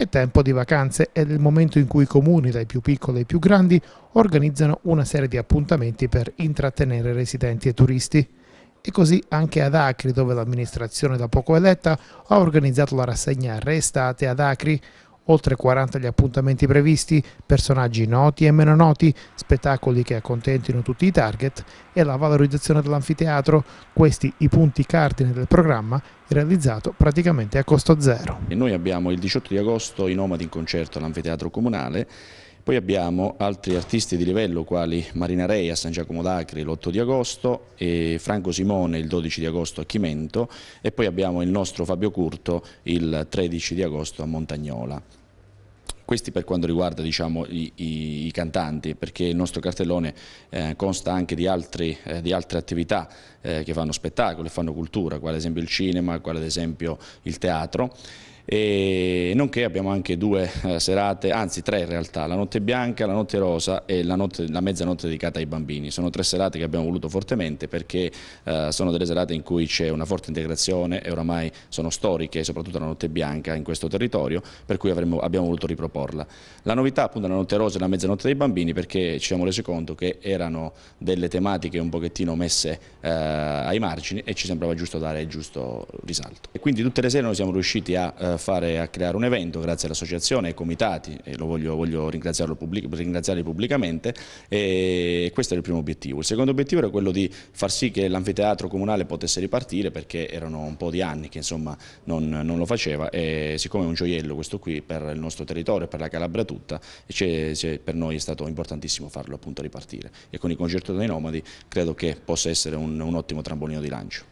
È tempo di vacanze ed è il momento in cui i comuni, dai più piccoli ai più grandi, organizzano una serie di appuntamenti per intrattenere residenti e turisti. E così anche ad Acri, dove l'amministrazione da poco eletta ha organizzato la rassegna Restate ad Acri, oltre 40 gli appuntamenti previsti, personaggi noti e meno noti, spettacoli che accontentino tutti i target e la valorizzazione dell'anfiteatro, questi i punti cardine del programma realizzato praticamente a costo zero. E noi abbiamo il 18 di agosto i Nomadi in concerto all'anfiteatro comunale poi abbiamo altri artisti di livello quali Marina Rei a San Giacomo d'Acri l'8 di agosto, Franco Simone il 12 di agosto a Chimento e poi abbiamo il nostro Fabio Curto il 13 di agosto a Montagnola. Questi per quanto riguarda diciamo, i, i, i, cantanti, perché il nostro cartellone eh, consta anche di, altri, eh, di altre attività eh, che fanno spettacolo e fanno cultura, quale ad esempio il cinema, quale ad esempio il teatro e nonché abbiamo anche due eh, serate, anzi tre in realtà, la notte bianca, la notte rosa e la, notte, la mezzanotte dedicata ai bambini. Sono tre serate che abbiamo voluto fortemente perché eh, sono delle serate in cui c'è una forte integrazione e oramai sono storiche, soprattutto la notte bianca in questo territorio, per cui avremmo, abbiamo voluto riproporla. La novità appunto è la notte rosa e la mezzanotte dei bambini perché ci siamo resi conto che erano delle tematiche un pochettino messe eh, ai margini e ci sembrava giusto dare il giusto risalto. E quindi tutte le sere noi siamo riusciti a eh, fare, a creare un evento grazie all'associazione e ai comitati e lo voglio, voglio ringraziarlo pubblic ringraziarli pubblicamente e questo era il primo obiettivo. Il secondo obiettivo era quello di far sì che l'anfiteatro comunale potesse ripartire perché erano un po' di anni che insomma non, non lo faceva e siccome è un gioiello questo qui per il nostro territorio, per la Calabria tutta, c è, c per noi è stato importantissimo farlo appunto ripartire e con il concerto dei nomadi credo che possa essere un, un ottimo trambolino di lancio.